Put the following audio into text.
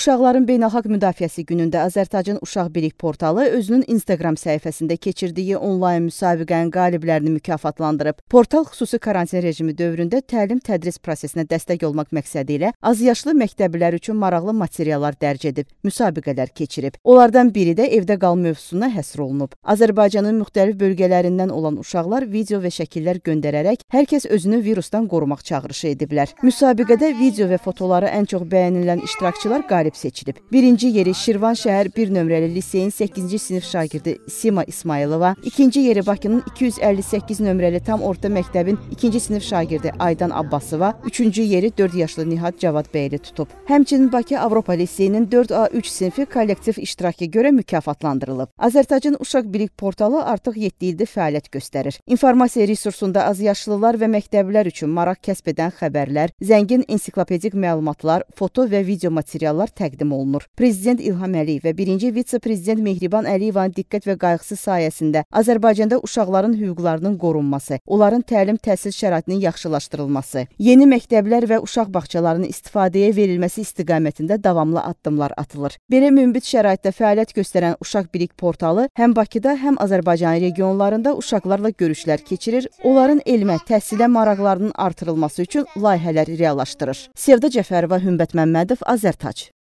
Uşaqların Beynəlxalq Müdafiəsi günündə Azərtacın Uşaq Bilik portalı özünün Instagram səhifəsində keçirdiyi onlayn müsabiqənin qaliblərini mükafatlandırıb. Portal xüsusi karantin rejimi dövründə təlim-tədris prosesinə dəstək olmaq məqsədi ilə azyaşlı məktəblilər üçün maraqlı materiallar dərc edib, müsabiqələr keçirib. Onlardan biri də evdə qal mövzusuna həsr olunub. Azərbaycanın müxtəlif bölgələrindən olan uşaqlar video və şəkillər göndərərək hər kəs özünü virusdan qorumaq çağırışı ediblər. Müsabiqədə video və fotoları ən çox bəyənilən iştirakçılar qalib qalib seçilib. Birinci yeri Şirvan şəhər 1 nömrəli liseyin 8-ci sinif şagirdi Sima İsmailova, ikinci yeri Bakının 258 nömrəli tam orta məktəbin 2-ci sinif şagirdi Aydan Abbasova, üçüncü yeri 4 yaşlı Nihat Cavad Bəyli tutub. Həmçinin Bakı Avropa Liseyinin 4A3 sinfi kollektiv iştirakı görə mükafatlandırılıb. Azərtacın Uşaq Bilik portalı artıq 7 ildir fəaliyyət göstərir. İnformasiya resursunda az yaşlılar və məktəblər üçün maraq kəsb edən xəbərlər, zəngin ensiklopedik məlumatlar, foto və video materiallar məlumatlar təqdim olunur. Prezident İlham Əliyev və 1-ci vitse-prezident Mehriban Əliyevanın diqqət və qayğısı sayəsində Azərbaycanda uşaqların hüquqlarının qorunması, onların təlim-təhsil şəraitinin yaxşılaşdırılması, yeni məktəblər və uşaq bağçalarının istifadəyə verilməsi istiqamətində davamlı addımlar atılır. Belə mümbit şəraitdə fəaliyyət göstərən Uşaq Bilik portalı həm Bakıda, həm Azərbaycan regionlarında uşaqlarla görüşlər keçirir, onların elmə, təhsilə maraqlarının artırılması üçün layihələr reallaşdırır. Sevda Cəfərova, Hümbət Məmmədov, Azərtac